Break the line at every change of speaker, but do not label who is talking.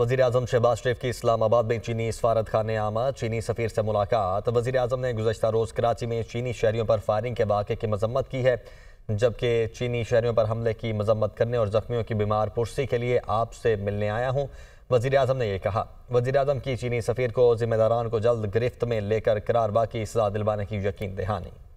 वजी अजम शहबाज शरीफ की इस्लामाबाद में चीनी सफारत खान आमद चीनी सफ़ीर से मुलाकात वजी अजम ने गुजशत रोज़ कराची में चीनी शहरीों पर फायरिंग के वाक़े की मजम्मत की है जबकि चीनी शहरीों पर हमले की मजम्मत करने और ज़ख्मियों की बीमार पुरसी के लिए आपसे मिलने आया हूँ वजी अजम ने यह कहा वजी अजम की चीनी सफ़ीर को जिम्मेदारान को जल्द गिरफ्त में लेकर करारबा की सजा दिलवाने की यकीन दहानी